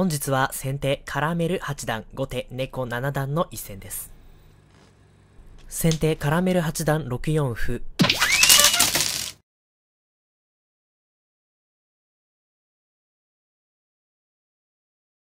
本日は先手カラメル八段、後手猫七段の一戦です。先手カラメル八段6四歩、